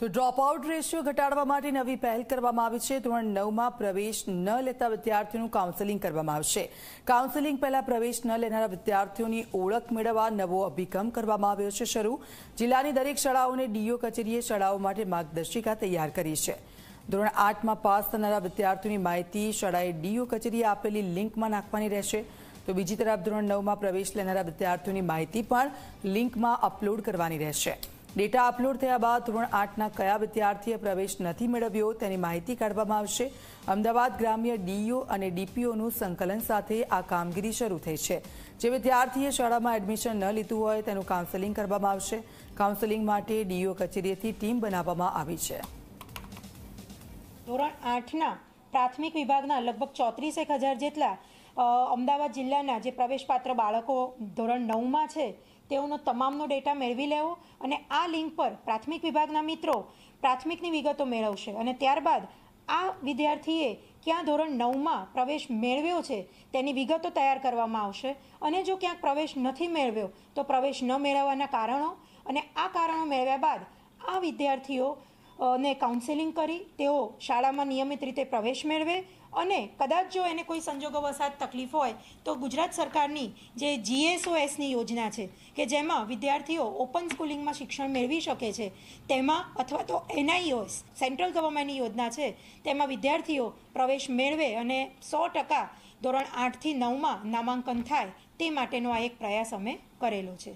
તો dropout ratio ઘટાડવા માટે નવી પહેલ કરવામાં આવી છે ધોરણ નવમાં પ્રવેશ ન લેતા વિદ્યાર્થીઓનું કાઉન્સેલિંગ કરવામાં આવશે કાઉન્સેલિંગ પહેલા પ્રવેશ ન લેનારા વિદ્યાર્થીઓની ઓળખ મેળવવા નવો અભિગમ કરવામાં આવ્યો છે શરૂ જિલ્લાની દરેક શાળાઓને ડીઓ કચેરીએ શાળાઓ માટે માર્ગદર્શિકા તૈયાર કરી છે ધોરણ આઠમાં પાસ થનારા વિદ્યાર્થીઓની માહિતી શાળાએ ડીઓ કચેરીએ આપેલી લિંકમાં નાખવાની રહેશે તો બીજી તરફ ધોરણ નવમાં પ્રવેશ લેનારા વિદ્યાર્થીઓની માહિતી પણ લિંકમાં અપલોડ કરવાની રહેશે ડેટા અપલોડ થયા બાદ ધોરણ આઠના કયા વિદ્યાર્થીએ પ્રવેશ નથી મેળવ્યો તેની માહિતી કાઢવામાં આવશે અમદાવાદ ગ્રામ્ય ડીયુ અને ડીપીઓનું સંકલન સાથે આ કામગીરી શરૂ થઈ છે જે વિદ્યાર્થીએ શાળામાં એડમિશન ન લીધું હોય તેનું કાઉન્સેલિંગ કરવામાં આવશે કાઉન્સેલિંગ માટે ડીયુ કચેરીથી ટીમ બનાવવામાં આવી છે ધોરણ આઠના પ્રાથમિક વિભાગના લગભગ ચોત્રીસેક હજાર જેટલા અમદાવાદ જિલ્લાના જે પ્રવેશપાત્ર બાળકો ધોરણ નવમાં છે તેઓનો તમામનો ડેટા મેળવી લેવો અને આ લિંક પર પ્રાથમિક વિભાગના મિત્રો પ્રાથમિકની વિગતો મેળવશે અને ત્યારબાદ આ વિદ્યાર્થીએ ક્યાં ધોરણ નવમાં પ્રવેશ મેળવ્યો છે તેની વિગતો તૈયાર કરવામાં આવશે અને જો ક્યાંક પ્રવેશ નથી મેળવ્યો તો પ્રવેશ ન મેળવવાના કારણો અને આ કારણો મેળવ્યા બાદ આ વિદ્યાર્થીઓ ને કાઉન્સેલિંગ કરી તેઓ શાળામાં નિયમિત રીતે પ્રવેશ મેળવે અને કદાચ જો એને કોઈ સંજોગોવસાત તકલીફ હોય તો ગુજરાત સરકારની જે જીએસઓએસની યોજના છે કે જેમાં વિદ્યાર્થીઓ ઓપન સ્કૂલિંગમાં શિક્ષણ મેળવી શકે છે તેમાં અથવા તો એનઆઈઓએસ સેન્ટ્રલ ગવર્મેન્ટની યોજના છે તેમાં વિદ્યાર્થીઓ પ્રવેશ મેળવે અને સો ટકા ધોરણ આઠથી નવમાં નામાંકન થાય તે માટેનો આ એક પ્રયાસ અમે કરેલો છે